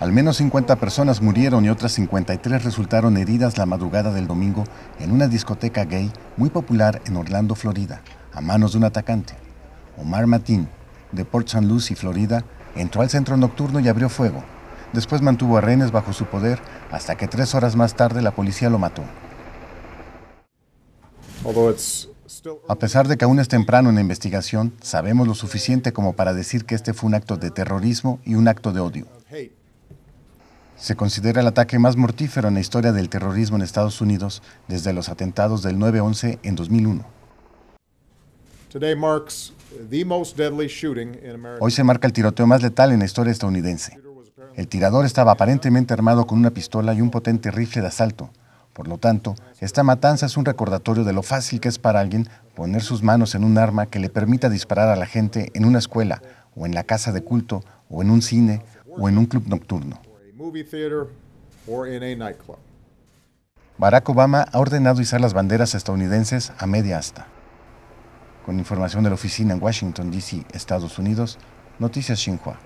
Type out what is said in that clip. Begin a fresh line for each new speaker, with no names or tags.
Al menos 50 personas murieron y otras 53 resultaron heridas la madrugada del domingo en una discoteca gay muy popular en Orlando, Florida, a manos de un atacante. Omar Matin, de Port St. Lucie, Florida, entró al centro nocturno y abrió fuego. Después mantuvo a Rennes bajo su poder hasta que tres horas más tarde la policía lo mató. A pesar de que aún es temprano en la investigación, sabemos lo suficiente como para decir que este fue un acto de terrorismo y un acto de odio. Se considera el ataque más mortífero en la historia del terrorismo en Estados Unidos desde los atentados del 9-11 en 2001. Hoy se marca el tiroteo más letal en la historia estadounidense. El tirador estaba aparentemente armado con una pistola y un potente rifle de asalto. Por lo tanto, esta matanza es un recordatorio de lo fácil que es para alguien poner sus manos en un arma que le permita disparar a la gente en una escuela, o en la casa de culto, o en un cine, o en un club nocturno. Barack Obama ha ordenado izar las banderas estadounidenses a media asta. Con información de la oficina en Washington, D.C., Estados Unidos, Noticias Xinhua.